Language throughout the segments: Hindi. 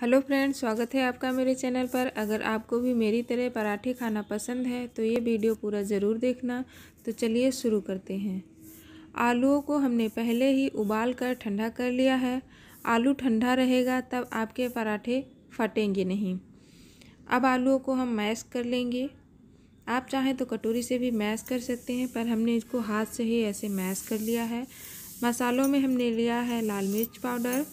हेलो फ्रेंड्स स्वागत है आपका मेरे चैनल पर अगर आपको भी मेरी तरह पराठे खाना पसंद है तो ये वीडियो पूरा ज़रूर देखना तो चलिए शुरू करते हैं आलूओं को हमने पहले ही उबाल कर ठंडा कर लिया है आलू ठंडा रहेगा तब आपके पराठे फटेंगे नहीं अब आलूओं को हम मैश कर लेंगे आप चाहें तो कटोरी से भी मैश कर सकते हैं पर हमने इसको हाथ से ही ऐसे मैश कर लिया है मसालों में हमने लिया है लाल मिर्च पाउडर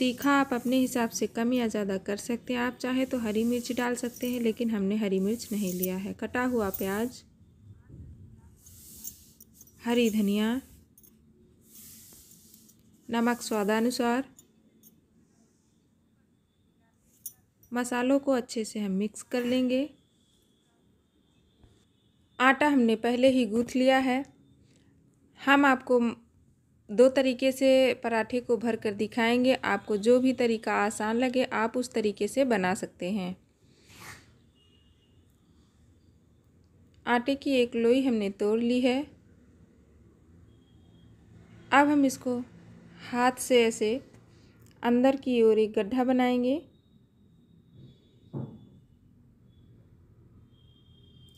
तीखा आप अपने हिसाब से कम या ज़्यादा कर सकते हैं आप चाहे तो हरी मिर्च डाल सकते हैं लेकिन हमने हरी मिर्च नहीं लिया है कटा हुआ प्याज हरी धनिया नमक स्वादानुसार मसालों को अच्छे से हम मिक्स कर लेंगे आटा हमने पहले ही गूँथ लिया है हम आपको दो तरीके से पराठे को भर कर दिखाएंगे आपको जो भी तरीका आसान लगे आप उस तरीके से बना सकते हैं आटे की एक लोई हमने तोड़ ली है अब हम इसको हाथ से ऐसे अंदर की ओर एक गड्ढा बनाएंगे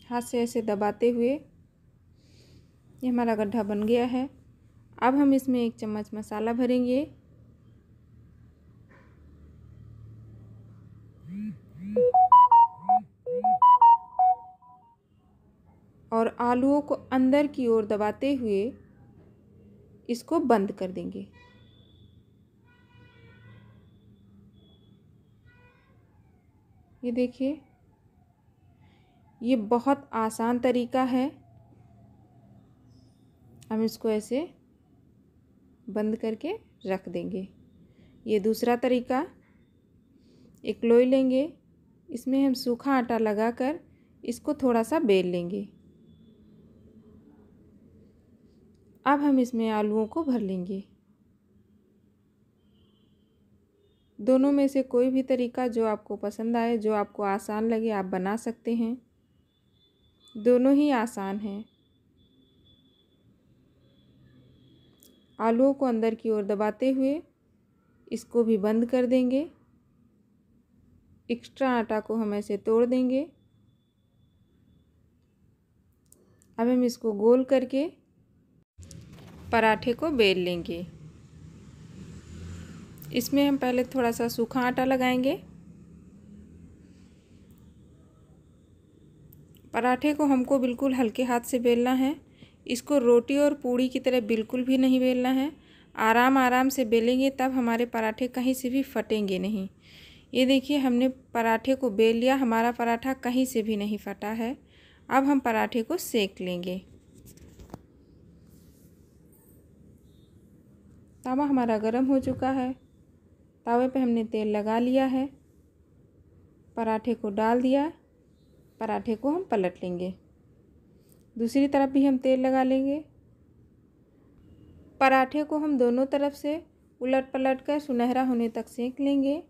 हाथ से ऐसे दबाते हुए ये हमारा गड्ढा बन गया है अब हम इसमें एक चम्मच मसाला भरेंगे और आलूओं को अंदर की ओर दबाते हुए इसको बंद कर देंगे ये देखिए ये बहुत आसान तरीका है हम इसको ऐसे बंद करके रख देंगे ये दूसरा तरीका एक लोई लेंगे इसमें हम सूखा आटा लगाकर इसको थोड़ा सा बेल लेंगे अब हम इसमें आलूओं को भर लेंगे दोनों में से कोई भी तरीका जो आपको पसंद आए जो आपको आसान लगे आप बना सकते हैं दोनों ही आसान हैं आलूओं को अंदर की ओर दबाते हुए इसको भी बंद कर देंगे एक्स्ट्रा आटा को हम ऐसे तोड़ देंगे अब हम इसको गोल करके पराठे को बेल लेंगे इसमें हम पहले थोड़ा सा सूखा आटा लगाएंगे पराठे को हमको बिल्कुल हल्के हाथ से बेलना है इसको रोटी और पूड़ी की तरह बिल्कुल भी नहीं बेलना है आराम आराम से बेलेंगे तब हमारे पराठे कहीं से भी फटेंगे नहीं ये देखिए हमने पराठे को बेल लिया हमारा पराठा कहीं से भी नहीं फटा है अब हम पराठे को सेक लेंगे तवा हमारा गर्म हो चुका है तवे पे हमने तेल लगा लिया है पराठे को डाल दिया पराठे को हम पलट लेंगे दूसरी तरफ भी हम तेल लगा लेंगे पराठे को हम दोनों तरफ से उलट पलट कर सुनहरा होने तक सेंक लेंगे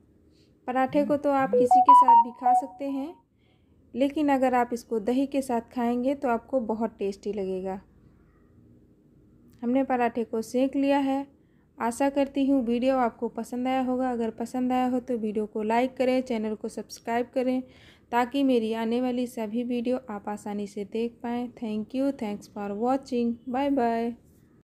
पराठे को तो आप किसी के साथ भी खा सकते हैं लेकिन अगर आप इसको दही के साथ खाएंगे तो आपको बहुत टेस्टी लगेगा हमने पराठे को सेंक लिया है आशा करती हूँ वीडियो आपको पसंद आया होगा अगर पसंद आया हो तो वीडियो को लाइक करें चैनल को सब्सक्राइब करें ताकि मेरी आने वाली सभी वीडियो आप आसानी से देख पाएँ thank you thanks for watching bye bye